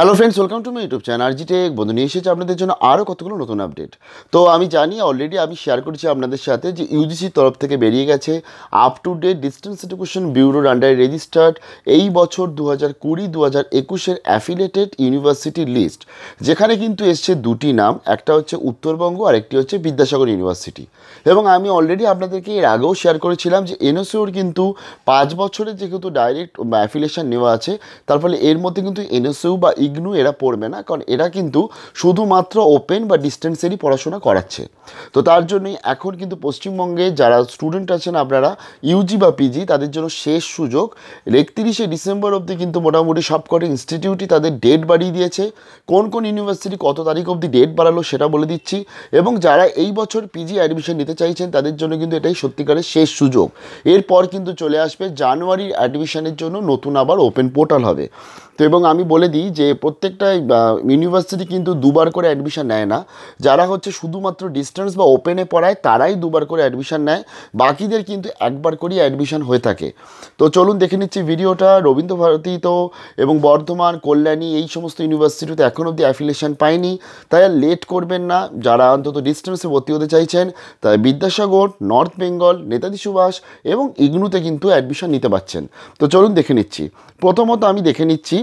hello friends welcome to my YouTube channel আর tech বন্ধু নিয়ে এসেছি আপনাদের জন্য আরও কতগুলো নতুন আপডেট তো আমি জানি অলরেডি আমি শেয়ার করেছি আপনাদের সাথে যে ইউজিসির তরফ থেকে বেরিয়ে গেছে up to date distance education ব্যুরোর আন্ডারে রেজিস্টার্ড এই বছর দু হাজার কুড়ি দু হাজার একুশের অ্যাফিলেটেড ইউনিভার্সিটি লিস্ট যেখানে কিন্তু এসছে দুটি নাম একটা হচ্ছে উত্তরবঙ্গ আর একটি হচ্ছে বিদ্যাসাগর ইউনিভার্সিটি এবং আমি অলরেডি আপনাদেরকে এর আগেও শেয়ার করেছিলাম যে এনএসইউর কিন্তু পাঁচ বছরের যেহেতু ডাইরেক্ট অ্যাফিলিয়েশন নেওয়া আছে তার ফলে এর মধ্যে কিন্তু এনএসইউ বা ইগনু এরা পড়বে না কারণ এরা কিন্তু শুধুমাত্র ওপেন বা ডিস্টেন্সেরই পড়াশোনা করাচ্ছে তো তার জন্যই এখন কিন্তু পশ্চিমবঙ্গে যারা স্টুডেন্ট আছেন আপনারা ইউজি বা পিজি তাদের জন্য শেষ সুযোগ একত্রিশে ডিসেম্বর অবধি কিন্তু মোটামুটি সবকটা ইনস্টিটিউটই তাদের ডেট বাড়িয়ে দিয়েছে কোন কোন ইউনিভার্সিটি কত তারিখ অবধি ডেট বাড়ালো সেটা বলে দিচ্ছি এবং যারা এই বছর পিজি অ্যাডমিশন নিতে চাইছেন তাদের জন্য কিন্তু এটাই সত্যিকারের শেষ সুযোগ এরপর কিন্তু চলে আসবে জানুয়ারির অ্যাডমিশনের জন্য নতুন আবার ওপেন পোর্টাল হবে তো এবং আমি বলে দিই যে প্রত্যেকটা ইউনিভার্সিটি কিন্তু দুবার করে অ্যাডমিশান নেয় না যারা হচ্ছে শুধুমাত্র ডিস্টেন্স বা ওপেনে পড়ায় তারাই দুবার করে অ্যাডমিশান নেয় বাকিদের কিন্তু একবার করেই অ্যাডমিশান হয়ে থাকে তো চলুন দেখে নিচ্ছি ভিডিওটা রবীন্দ্রভারতী তো এবং বর্ধমান কল্যাণী এই সমস্ত ইউনিভার্সিটিতে এখন অবধি অ্যাফিলিয়েশন পায়নি তাই আর লেট করবেন না যারা অন্তত ডিস্টেন্সে ভর্তি হতে চাইছেন তাই বিদ্যাসাগর নর্থ বেঙ্গল নেতাজি সুভাষ এবং ইগনুতে কিন্তু অ্যাডমিশন নিতে পারছেন তো চলুন দেখে নিচ্ছি প্রথমত আমি দেখে নিচ্ছি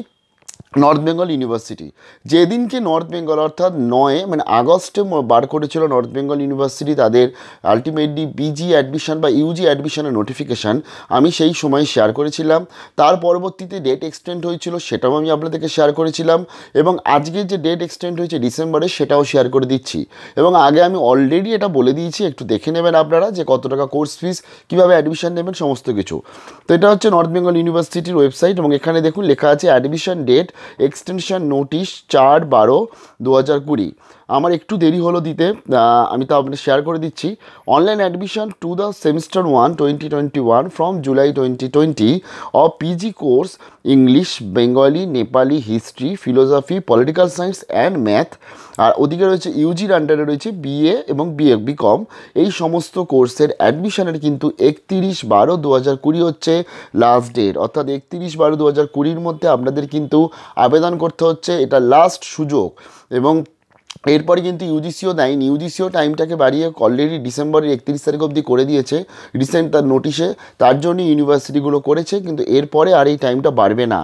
নর্থ বেঙ্গল ইউনিভার্সিটি যেদিনকে নর্থ বেঙ্গল অর্থাৎ নয় মানে আগস্টে বার করেছিল নর্থ বেঙ্গল ইউনিভার্সিটি তাদের আলটিমেটলি বিজি অ্যাডমিশন বা ইউজি অ্যাডমিশনের নোটিফিকেশান আমি সেই সময় শেয়ার করেছিলাম তার পরবর্তীতে ডেট এক্সটেন্ড হয়েছিল সেটাও আমি আপনাদেরকে শেয়ার করেছিলাম এবং আজকে যে ডেট এক্সটেন্ড হয়েছে ডিসেম্বরে সেটাও শেয়ার করে দিচ্ছি এবং আগে আমি অলরেডি এটা বলে দিয়েছি একটু দেখে নেবেন আপনারা যে কত টাকা কোর্স ফিস কীভাবে অ্যাডমিশন নেবেন সমস্ত কিছু তো এটা হচ্ছে নর্থ বেঙ্গল ইউনিভার্সিটির ওয়েবসাইট এবং এখানে দেখুন লেখা আছে অ্যাডমিশন ডেট এক্সটেনশন নোটিশ চার বারো দু হাজার কুড়ি আমার একটু দেরি হলো দিতে আমি তো আপনাকে শেয়ার করে দিচ্ছি online admission to the semester one twenty twenty one from July twenty twenty of PG course English Bengali Nepali history philosophy political science and math আর ওদিকে রয়েছে ইউজির আন্ডারে রয়েছে বিএ এবং বিএ বিকম এই সমস্ত কোর্সের অ্যাডমিশনের কিন্তু একত্রিশ বারো দু হাজার কুড়ি হচ্ছে লাস্ট ডেট অর্থাৎ একত্রিশ বারো দু হাজার কুড়ির মধ্যে আপনাদের কিন্তু আবেদন করতে হচ্ছে এটা লাস্ট সুযোগ এবং এরপরে কিন্তু ইউজিসিও দেয়নি ইউজিসিও টাইমটাকে বাড়িয়ে অলরেডি ডিসেম্বরের একত্রিশ তারিখ অবধি করে দিয়েছে রিসেন্ট তার নোটিশে তার জন্য ইউনিভার্সিটিগুলো করেছে কিন্তু এরপরে আর এই টাইমটা বাড়বে না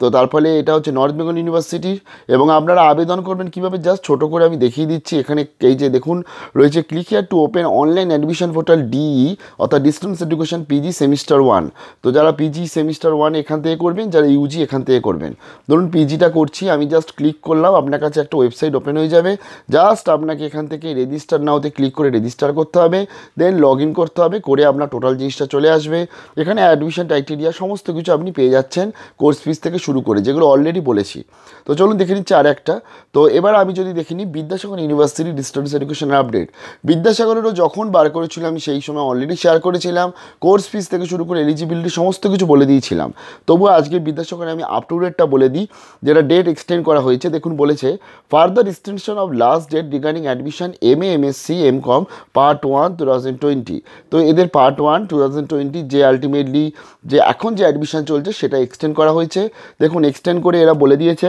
তো তার ফলে এটা হচ্ছে নর্থ বেঙ্গল ইউনিভার্সিটির এবং আপনারা আবেদন করবেন কিভাবে জাস্ট ছোট করে আমি দেখিয়ে দিচ্ছি এখানে এই যে দেখুন রয়েছে click here to open online admission portal DE অর্থাৎ distance education PG semester one তো যারা পিজি সেমিস্টার ওয়ান এখান থেকে করবেন যারা ইউজি এখান থেকে করবেন ধরুন পিজিটা করছি আমি জাস্ট ক্লিক করলাম আপনার কাছে একটা ওয়েবসাইট ওপেন হয়ে যাবে জাস্ট আপনাকে এখান থেকে রেজিস্টার নাওতে ক্লিক করে রেজিস্টার করতে হবে দেন লগ ইন করতে হবে করে আপনার টোটাল জিনিসটা চলে আসবে এখানে অ্যাডমিশন ক্রাইটেরিয়া সমস্ত কিছু আপনি পেয়ে যাচ্ছেন কোর্স ফিস থেকে শুরু করে যেগুলো অলরেডি বলেছি তো চলুন দেখে নিচ্ছি আর একটা তো এবার আমি যদি দেখে নিই Vidyasagar university distance education update বিদ্যাসাগরেরও যখন বার করেছিল আমি সেই সময় অলরেডি শেয়ার করেছিলাম কোর্স ফিস থেকে শুরু করে এলিজিবিলিটি সমস্ত কিছু বলে দিয়েছিলাম তবুও আজকে বিদ্যাসাগরে আমি আপ টু ডেটটা বলে দিই যেটা ডেট এক্সটেন্ড করা হয়েছে দেখুন বলেছে further extension of last date regarding admission M A MSc M Com part one two thousand twenty তো এদের part one two thousand twenty যে আলটিমেটলি যে এখন যে অ্যাডমিশন চলছে সেটা এক্সটেন্ড করা হয়েছে দেখুন এক্সটেন্ড করে এরা বলে দিয়েছে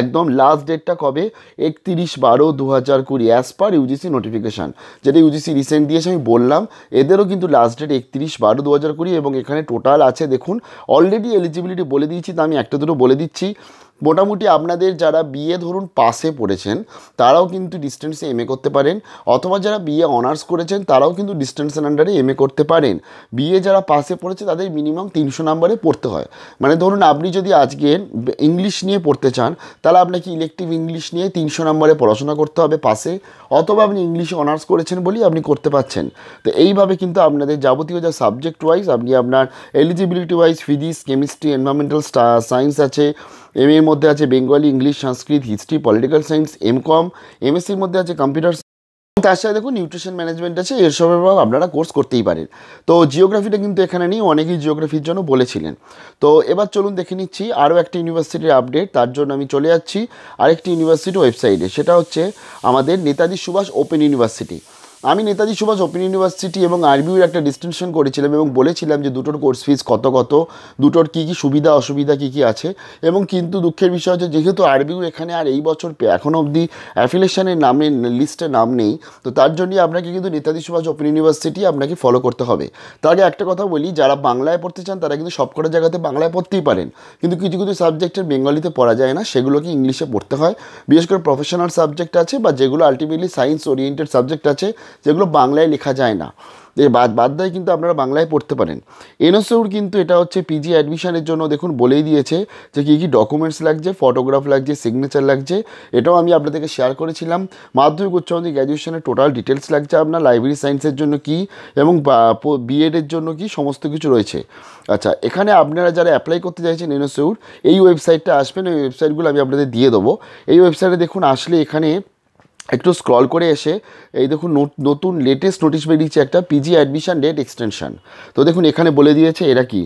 একদম লাস্ট ডেটটা কবে একত্রিশ বারো দু হাজার কুড়ি অ্যাজ পার ইউজিসি নোটিফিকেশান যেটা ইউজিসি রিসেন্ট দিয়েছে আমি বললাম এদেরও কিন্তু লাস্ট ডেট একত্রিশ বারো দু হাজার কুড়ি এবং এখানে টোটাল আছে দেখুন অলরেডি এলিজিবিলিটি বলে দিয়েছি তা আমি একটা দুটো বলে দিচ্ছি মোটামুটি আপনাদের যারা বিএ ধরুন পাশে পড়েছেন তারাও কিন্তু ডিস্টেন্সে এম করতে পারেন অথবা যারা বিএ অনার্স করেছেন তারাও কিন্তু ডিস্টেন্সের আন্ডারে এম করতে পারেন বিএ যারা পাশে পড়েছে তাদের মিনিমাম তিনশো নাম্বারে পড়তে হয় মানে ধরুন আপনি যদি আজকে ইংলিশ নিয়ে পড়তে চান তাহলে আপনাকে ইলেকটিভ ইংলিশ নিয়ে তিনশো নাম্বারে পড়াশোনা করতে হবে পাশে অথবা আপনি ইংলিশ অনার্স করেছেন বলেই আপনি করতে পারছেন তো এইভাবে কিন্তু আপনাদের যাবতীয় যা সাবজেক্ট ওয়াইজ আপনি আপনার eligibility wise physics chemistry environmental science আছে এম এম মধ্যে আছে Bengali English Sanskrit history political science M Com এমএসসির মধ্যে আছে কম্পিউটার তার সাথে দেখুন নিউট্রিশন ম্যানেজমেন্ট আছে এসবের আপনারা কোর্স করতেই পারেন তো জিওগ্রাফিটা কিন্তু এখানে নেই অনেকেই জিওগ্রাফির জন্য বলেছিলেন তো এবার চলুন দেখে নিচ্ছি আরও একটি ইউনিভার্সিটির আপডেট তার জন্য আমি চলে যাচ্ছি আরেকটি ইউনিভার্সিটি ওয়েবসাইটে সেটা হচ্ছে আমাদের নেতাজি সুভাষ ওপেন ইউনিভার্সিটি আমি নেতাজি সুভাষ ওপেন ইউনিভার্সিটি এবং আরবিউর একটা ডিস্টিংশন করেছিলাম এবং বলেছিলাম যে দুটোর কোর্স ফিজ কত কত দুটোর কী কী সুবিধা অসুবিধা কী কী আছে এবং কিন্তু দুঃখের বিষয় হচ্ছে যেহেতু আরবিউ এখানে আর এই বছর এখনও অবধি অ্যাফিলেশনের নামে লিস্টে নাম নেই তো তার জন্যই আপনাকে কিন্তু নেতাজি সুভাষ ওপেন ইউনিভার্সিটি আপনাকে ফলো করতে হবে তার আগে একটা কথা বলি যারা বাংলায় পড়তে চান তারা কিন্তু সবকটা জায়গাতে বাংলায় পড়তেই পারেন কিন্তু কিছু কিছু সাবজেক্টের বেঙ্গলিতে পড়া যায় না সেগুলোকে ইংলিশে পড়তে হয় বিশেষ করে প্রফেশনাল সাবজেক্ট আছে বা যেগুলো আলটিমেটলি সায়েন্স ওরিয়েন্টেড সাবজেক্ট আছে যেগুলো বাংলায় লেখা যায় না বাদ দেয় কিন্তু আপনারা বাংলায় পড়তে পারেন এনএসওর কিন্তু এটা হচ্ছে পিজি অ্যাডমিশনের জন্য দেখুন বলেই দিয়েছে যে কী কী ডকুমেন্টস লাগছে ফটোগ্রাফ লাগছে সিগনেচার লাগছে এটাও আমি আপনাদেরকে শেয়ার করেছিলাম মাধ্যমিক উচ্চমাধ্যমিক গ্র্যাজুয়েশনের টোটাল ডিটেলস লাগছে আপনার লাইব্রেরি সায়েন্সের জন্য কি এবং বিএডের জন্য কি সমস্ত কিছু রয়েছে আচ্ছা এখানে আপনারা যারা অ্যাপ্লাই করতে চাইছেন এনএসওর এই ওয়েবসাইটটা আসবেন এই ওয়েবসাইটগুলো আমি আপনাদের দিয়ে দেবো এই ওয়েবসাইটে দেখুন আসলে এখানে একটু স্ক্রল করে এসে এই দেখুন নতুন লেটেস্ট নোটিশ বেরিয়েছে একটা পিজি অ্যাডমিশান ডেট এক্সটেনশান তো দেখুন এখানে বলে দিয়েছে এরা কি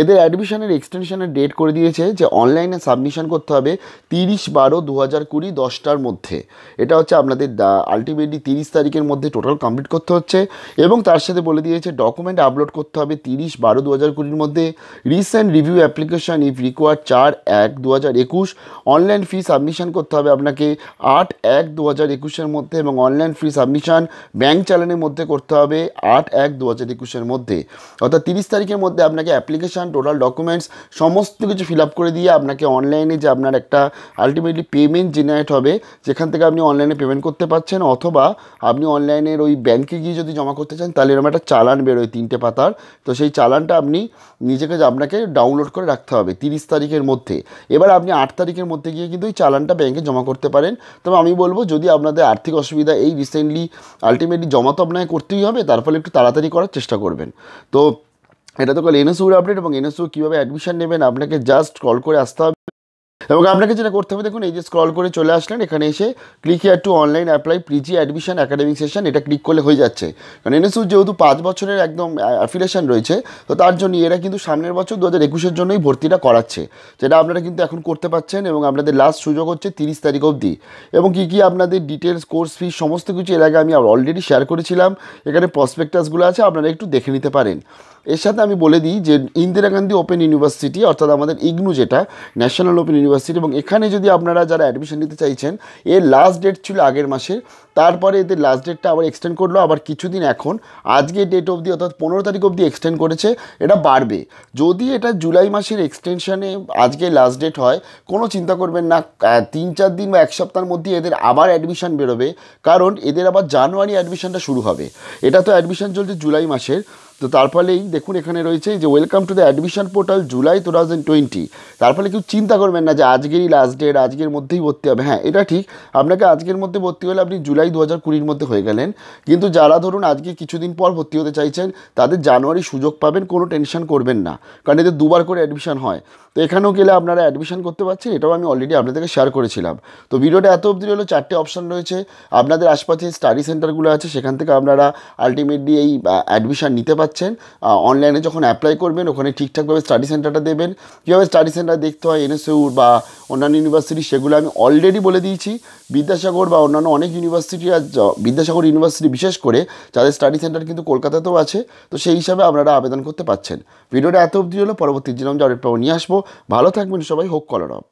এদের অ্যাডমিশানের এক্সটেনশানের ডেট করে দিয়েছে যে অনলাইনে সাবমিশান করতে হবে তিরিশ বারো দু হাজার কুড়ি দশটার মধ্যে এটা হচ্ছে আপনাদের আলটিমেটলি তিরিশ তারিখের মধ্যে টোটাল কমপ্লিট করতে হচ্ছে এবং তার সাথে বলে দিয়েছে ডকুমেন্ট আপলোড করতে হবে তিরিশ বারো দু হাজার কুড়ির মধ্যে recent review application if require চার এক দু হাজার একুশ অনলাইন ফি সাবমিশান করতে হবে আপনাকে আট এক দু হাজার একুশের মধ্যে এবং অনলাইন ফ্রি সাবমিশন ব্যাংক চালানের মধ্যে করতে হবে আট এক দু হাজার একুশের মধ্যে অর্থাৎ তিরিশ তারিখের মধ্যে আপনাকে অ্যাপ্লিকেশান টোটাল ডকুমেন্টস সমস্ত কিছু ফিল আপ করে দিয়ে আপনাকে অনলাইনে যে আপনার একটা আলটিমেটলি পেমেন্ট জেনারেট হবে যেখান থেকে আপনি অনলাইনে পেমেন্ট করতে পারছেন অথবা আপনি অনলাইনের ওই ব্যাংকে গিয়ে যদি জমা করতে চান তাহলে এরকম একটা চালান বেরোয় তিনটে পাতার তো সেই চালানটা আপনি নিজেকে আপনাকে ডাউনলোড করে রাখতে হবে তিরিশ তারিখের মধ্যে এবার আপনি আট তারিখের মধ্যে গিয়ে কিন্তু ওই চালানটা ব্যাংকে জমা করতে পারেন তবে আমি বলবো যদি আপনার আপনাদের আর্থিক অসুবিধা এই রিসেন্টলি আলটিমেটলি জমা তো আপনাকে করতেই হবে তার ফলে একটু তাড়াতাড়ি করার চেষ্টা করবেন তো এটা তো কল এনএসইউর আপডেট এবং এনএসইউ কীভাবে অ্যাডমিশন নেবেন আপনাকে জাস্ট কল করে আসতে হবে এবং আপনাকে যেটা করতে হবে দেখুন এই যে স্ক্রল করে চলে আসলেন এখানে এসে click here to online apply PG admission academic session এটা ক্লিক করলে হয়ে যাচ্ছে কারণ এনএসউ যেহেতু পাঁচ বছরের একদম অ্যাফিলেশন রয়েছে তো তার জন্য এরা কিন্তু সামনের বছর দু হাজার একুশের জন্যই ভর্তিটা করাচ্ছে যেটা আপনারা কিন্তু এখন করতে পারছেন এবং আপনাদের লাস্ট সুযোগ হচ্ছে তিরিশ তারিখ অবধি এবং কী কী আপনাদের ডিটেলস কোর্স ফি সমস্ত কিছু এর আগে আমি অলরেডি শেয়ার করেছিলাম এখানে প্রসপেক্টাসগুলো আছে আপনারা একটু দেখে নিতে পারেন এর সাথে আমি বলে দিই যে ইন্দিরা গান্ধী ওপেন ইউনিভার্সিটি অর্থাৎ আমাদের ইগনু যেটা ন্যাশনাল ওপেন ইউনিভার্সিটি ইউনিভার্সিটি এবং এখানে যদি আপনারা যারা অ্যাডমিশন নিতে চাইছেন এর লাস্ট ডেট ছিল আগের মাসে তারপরে এদের লাস্ট ডেটটা আবার এক্সটেন্ড করলো আবার কিছুদিন এখন আজকে ডেট অবধি অর্থাৎ পনেরো তারিখ অবধি এক্সটেন্ড করেছে এটা বাড়বে যদি এটা জুলাই মাসের এক্সটেনশানে আজকে লাস্ট ডেট হয় কোনো চিন্তা করবেন না তিন চার দিন বা এক সপ্তাহের মধ্যে এদের আবার অ্যাডমিশান বেরোবে কারণ এদের আবার জানুয়ারি অ্যাডমিশানটা শুরু হবে এটা তো অ্যাডমিশান চলছে জুলাই মাসের তো তার ফলেই দেখুন এখানে রয়েছে যে welcome to the admission portal July two thousand twenty তার ফলে কেউ চিন্তা করবেন না যে আজকেরই লাস্ট ডেট আজকের মধ্যেই ভর্তি হবে হ্যাঁ এটা ঠিক আপনাকে আজকের মধ্যে ভর্তি হলে আপনি জুলাই দু হাজার কুড়ির মধ্যে হয়ে গেলেন কিন্তু যারা ধরুন আজকে কিছুদিন পর ভর্তি হতে চাইছেন তাদের জানুয়ারি সুযোগ পাবেন কোনো টেনশন করবেন না কারণ এদের দুবার করে অ্যাডমিশন হয় তো এখানেও গেলে আপনারা অ্যাডমিশন করতে পারছেন এটাও আমি অলরেডি আপনাদেরকে শেয়ার করেছিলাম তো ভিডিওটা এত অবধি হলো চারটে অপশান রয়েছে আপনাদের আশপাশে স্টাডি সেন্টারগুলো আছে সেখান থেকে আপনারা আলটিমেটলি এই অ্যাডমিশান নিতে পারছেন অনলাইনে যখন অ্যাপ্লাই করবেন ওখানে ঠিকঠাকভাবে স্টাডি সেন্টারটা দেবেন কীভাবে স্টাডি সেন্টার দেখতে হয় এনএসইউর বা অন্যান্য ইউনিভার্সিটি সেগুলো আমি অলরেডি বলে দিয়েছি বিদ্যাসাগর বা অন্যান্য অনেক ইউনিভার্সিটি আর বিদ্যাসাগর ইউনিভার্সিটি বিশেষ করে যাদের স্টাডি সেন্টার কিন্তু কলকাতাতেও আছে তো সেই হিসাবে আপনারা আবেদন করতে পারছেন ভিডিওটা এত অবধি হলো পরবর্তী জিলাম যে আপডেট নিয়ে আসবো ভালো থাকবেন সবাই হোক কলরব